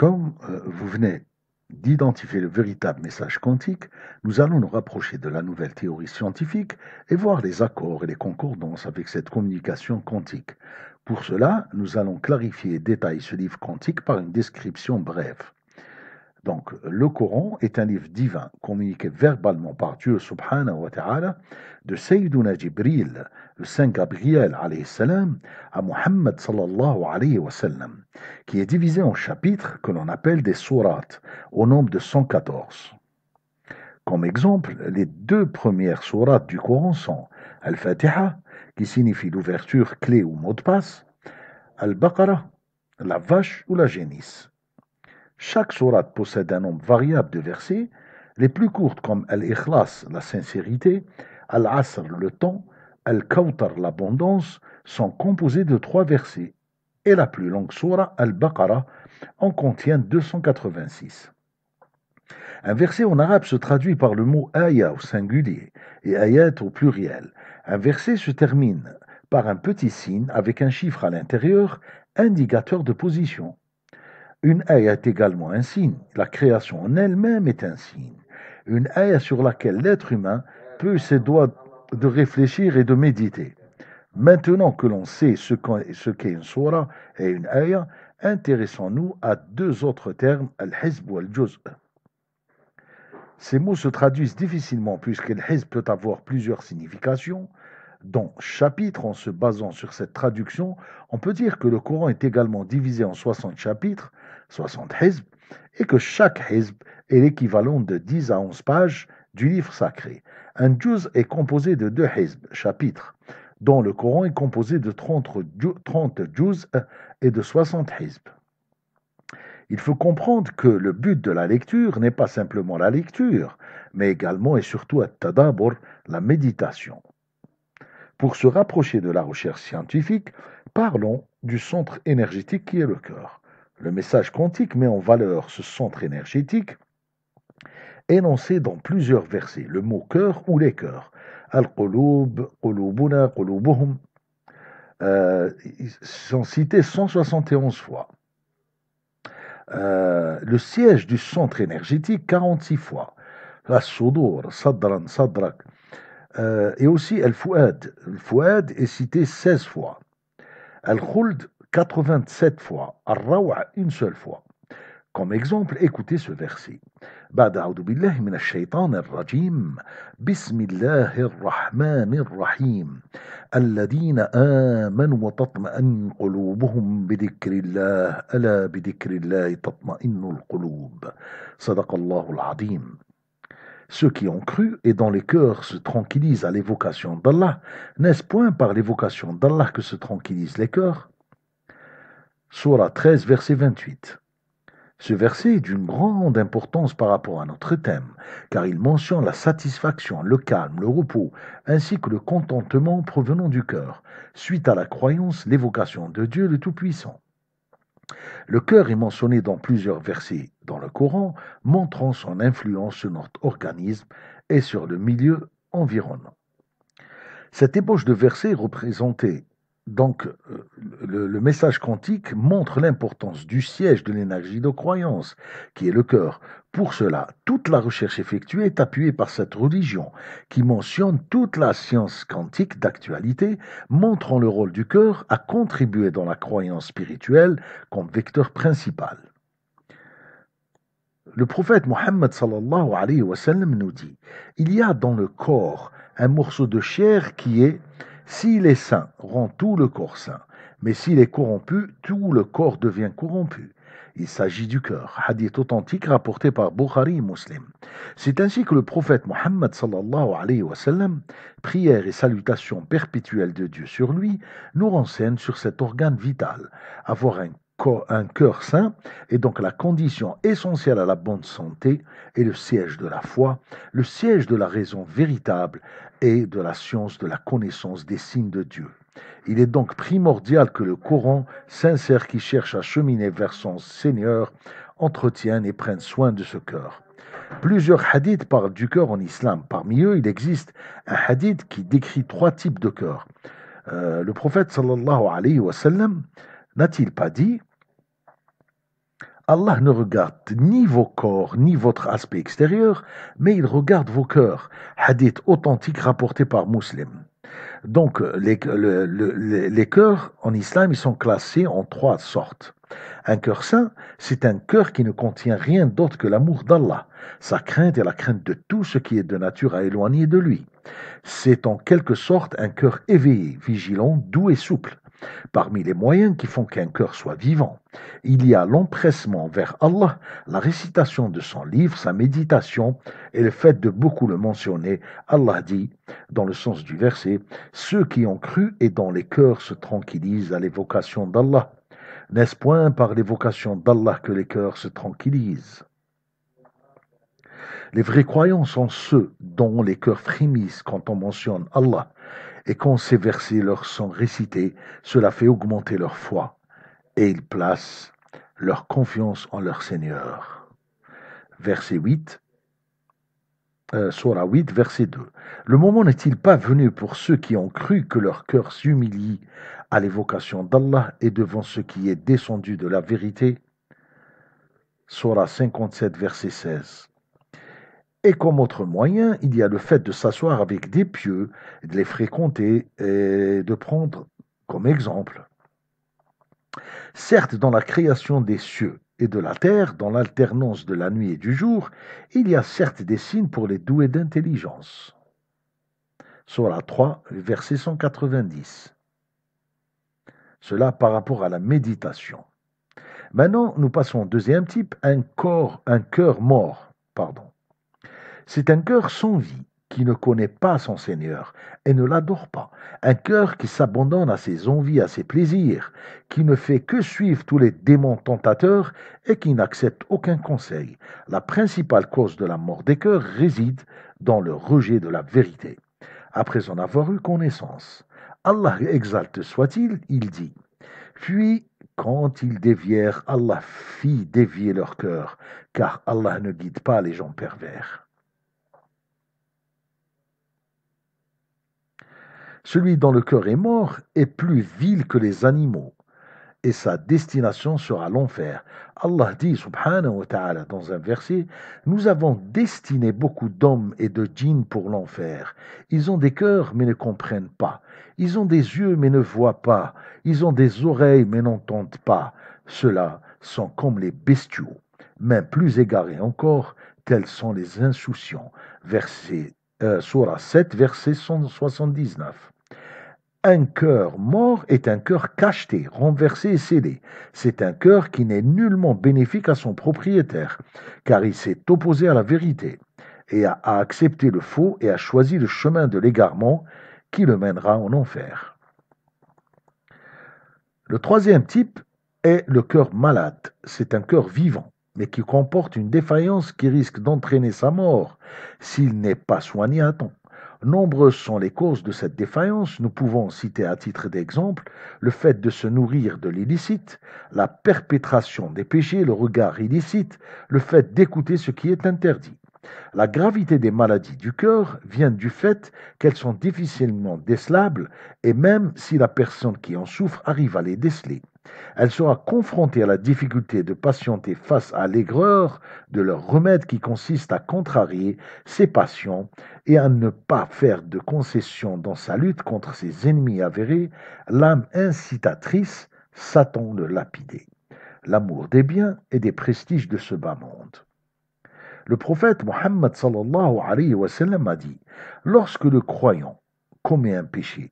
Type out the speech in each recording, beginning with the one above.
Comme euh, vous venez d'identifier le véritable message quantique, nous allons nous rapprocher de la nouvelle théorie scientifique et voir les accords et les concordances avec cette communication quantique. Pour cela, nous allons clarifier et détailler ce livre quantique par une description brève. Donc, le Coran est un livre divin communiqué verbalement par Dieu subhanahu wa ta'ala de Sayyiduna Jibril, le Saint Gabriel alayhi à Muhammad sallallahu alayhi wa qui est divisé en chapitres que l'on appelle des sourates, au nombre de 114. Comme exemple, les deux premières sourates du Coran sont Al-Fatiha, qui signifie l'ouverture, clé ou mot de passe, Al-Baqarah, la vache ou la génisse, chaque sourate possède un nombre variable de versets, les plus courtes comme Al-Ikhlas, la sincérité, Al-Asr, le temps, Al-Kawtar, l'abondance, sont composées de trois versets, et la plus longue sourate, Al-Baqarah, en contient 286. Un verset en arabe se traduit par le mot aya au singulier et ayat au pluriel. Un verset se termine par un petit signe avec un chiffre à l'intérieur, indicateur de position. Une haie est également un signe. La création en elle-même est un signe. Une haie sur laquelle l'être humain peut se doit de réfléchir et de méditer. Maintenant que l'on sait ce qu'est une surah et une ayah, intéressons-nous à deux autres termes, al-hizb ou al-juz. Ces mots se traduisent difficilement puisque hizb peut avoir plusieurs significations. Dans chapitre, en se basant sur cette traduction, on peut dire que le Coran est également divisé en 60 chapitres 60 hizb, et que chaque hizb est l'équivalent de 10 à 11 pages du livre sacré. Un juz est composé de deux hizb, chapitres, dont le Coran est composé de 30, et de 60 hizb. Il faut comprendre que le but de la lecture n'est pas simplement la lecture, mais également et surtout à tadabur, la méditation. Pour se rapprocher de la recherche scientifique, parlons du centre énergétique qui est le cœur. Le message quantique met en valeur ce centre énergétique énoncé dans plusieurs versets, le mot cœur ou les cœurs. Al-Qulub, Qulubuna, Qulubuhum euh, sont cités 171 fois. Euh, le siège du centre énergétique 46 fois. La Soudour, Sadran, Sadrak. Euh, et aussi El Fouad. El Fouad est cité 16 fois. al Khuld 87 fois, Ar-Rawa une seule fois. Comme exemple, écoutez ce verset. بعد أعوذ بالله من الشيطان الرجيم بسم الله الرحمن الرحيم الذين آمنوا وتطمئن قلوبهم بذكر الله ألا بذكر الله تطمئن القلوب صدق al العظيم Ceux qui ont cru et dont les cœurs se tranquillisent à l'évocation d'Allah, n'est-ce point par l'évocation d'Allah que se tranquillisent les cœurs Surah 13, verset 28. Ce verset est d'une grande importance par rapport à notre thème, car il mentionne la satisfaction, le calme, le repos, ainsi que le contentement provenant du cœur, suite à la croyance, l'évocation de Dieu le Tout-Puissant. Le cœur est mentionné dans plusieurs versets dans le Coran, montrant son influence sur notre organisme et sur le milieu environnant. Cette ébauche de versets est représentée donc, euh, le, message quantique montre l'importance du siège de l'énergie de croyance, qui est le cœur. Pour cela, toute la recherche effectuée est appuyée par cette religion, qui mentionne toute la science quantique d'actualité, montrant le rôle du cœur à contribuer dans la croyance spirituelle comme vecteur principal. Le prophète Mohammed nous dit Il y a dans le corps un morceau de chair qui est s'il est saint, rend tout le corps saint, mais s'il est corrompu, tout le corps devient corrompu. Il s'agit du cœur. Hadith authentique rapporté par Bukhari et Muslim. C'est ainsi que le prophète Mohammed sallallahu alayhi wa sallam, prière et salutation perpétuelle de Dieu sur lui, nous renseigne sur cet organe vital. Avoir un un cœur sain est donc la condition essentielle à la bonne santé et le siège de la foi, le siège de la raison véritable et de la science de la connaissance des signes de Dieu. Il est donc primordial que le Coran, sincère qui cherche à cheminer vers son Seigneur entretienne et prenne soin de ce cœur. Plusieurs hadiths parlent du cœur en islam. Parmi eux, il existe un hadith qui décrit trois types de cœurs. Euh, le prophète sallallahu alayhi wa sallam n'a-t-il pas dit Allah ne regarde ni vos corps, ni votre aspect extérieur, mais il regarde vos cœurs. Hadith authentique rapporté par Muslim. Donc, les, cœurs en islam, ils sont classés en trois sortes. Un cœur saint, c'est un cœur qui ne contient rien d'autre que l'amour d'Allah, sa crainte est la crainte de tout ce qui est de nature à éloigner de lui. C'est en quelque sorte un cœur éveillé, vigilant, doux et souple. Parmi les moyens qui font qu'un cœur soit vivant, il y a l'empressement vers Allah, la récitation de son livre, sa méditation et le fait de beaucoup le mentionner. Allah dit, dans le sens du verset, Ceux qui ont cru et dont les cœurs se tranquillisent à l'évocation d'Allah. N'est-ce point par l'évocation d'Allah que les cœurs se tranquillisent les vrais croyants sont ceux dont les cœurs frémissent quand on mentionne Allah et quand ces versets leur sont récités, cela fait augmenter leur foi et ils placent leur confiance en leur Seigneur. Verset 8. Euh, 8, verset 2. Le moment n'est-il pas venu pour ceux qui ont cru que leur cœur s'humilie à l'évocation d'Allah et devant ce qui est descendu de la vérité Surah 57, verset 16. Et comme autre moyen, il y a le fait de s'asseoir avec des pieux, de les fréquenter et de prendre comme exemple. Certes, dans la création des cieux et de la terre, dans l'alternance de la nuit et du jour, il y a certes des signes pour les doués d'intelligence. la 3, verset 190. Cela par rapport à la méditation. Maintenant, nous passons au deuxième type, un corps, un cœur mort. Pardon. C'est un cœur sans vie qui ne connaît pas son Seigneur et ne l'adore pas. Un cœur qui s'abandonne à ses envies, à ses plaisirs, qui ne fait que suivre tous les démons tentateurs et qui n'accepte aucun conseil. La principale cause de la mort des cœurs réside dans le rejet de la vérité. Après en avoir eu connaissance, Allah exalte soit-il, il dit Puis, quand ils dévièrent, Allah fit dévier leur cœur, car Allah ne guide pas les gens pervers. Celui dont le cœur est mort est plus vil que les animaux et sa destination sera l'enfer. Allah dit, subhanahu wa ta'ala, dans un verset, Nous avons destiné beaucoup d'hommes et de djinns pour l'enfer. Ils ont des cœurs mais ne comprennent pas. Ils ont des yeux mais ne voient pas. Ils ont des oreilles mais n'entendent pas. Ceux-là sont comme les bestiaux. Mais plus égarés encore, tels sont les insouciants. Verset euh, 7, verset 179. Un cœur mort est un cœur cacheté, renversé et scellé. C'est un cœur qui n'est nullement bénéfique à son propriétaire, car il s'est opposé à la vérité et a accepté le faux et a choisi le chemin de l'égarement qui le mènera en enfer. Le troisième type est le cœur malade. C'est un cœur vivant mais qui comporte une défaillance qui risque d'entraîner sa mort s'il n'est pas soigné à temps. Nombreuses sont les causes de cette défaillance. Nous pouvons citer à titre d'exemple le fait de se nourrir de l'illicite, la perpétration des péchés, le regard illicite, le fait d'écouter ce qui est interdit. La gravité des maladies du cœur vient du fait qu'elles sont difficilement décelables et même si la personne qui en souffre arrive à les déceler, elle sera confrontée à la difficulté de patienter face à l'aigreur de leur remède qui consiste à contrarier ses passions et à ne pas faire de concessions dans sa lutte contre ses ennemis avérés, l'âme incitatrice, Satan le lapidé, l'amour des biens et des prestiges de ce bas monde. Le prophète Mohammed a dit Lorsque le croyant commet un péché,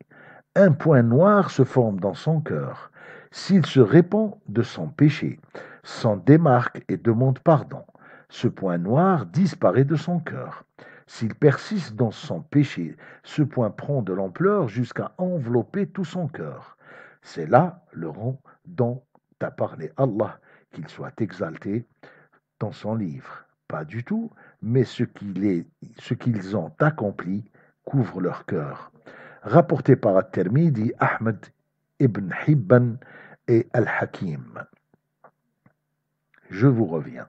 un point noir se forme dans son cœur. S'il se répand de son péché, s'en démarque et demande pardon, ce point noir disparaît de son cœur. S'il persiste dans son péché, ce point prend de l'ampleur jusqu'à envelopper tout son cœur. C'est là le rang dont a parlé Allah, qu'il soit exalté dans son livre. Pas du tout, mais ce qu'ils ont accompli couvre leur cœur. Rapporté par at dit Ahmed ibn Hibban et Al-Hakim. Je vous reviens.